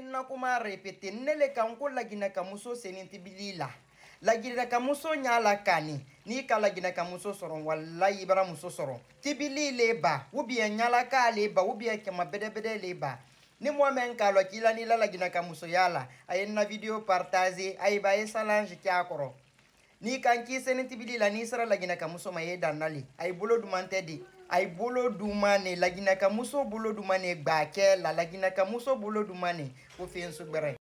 de na kuma repete ne le kan ko laginaka muso senitibili la laginaka muso ɲa la kani n'i ka laginaka muso sɔrɔ walayi i bara muso sɔrɔ tibili le ba ubiyɛn ɲalaka le ba ubiyɛn kɛmɛ bɛdɛbɛdɛ le ba ni moi même k'a lɔ k'i la n'i la laginaka muso y'a la a ye na video partage a ye ba ye salange kɛ a kɔrɔ n'i kan k'i senitibili la n'i sera laginaka muso ma i ye danna le a ye bolo duman tɛ de a ye bolo duman ne laginɛkamuso bolo duman ne gbaa kɛ la laginɛkamuso bolo duman ne ko fiyensugu wɛrɛ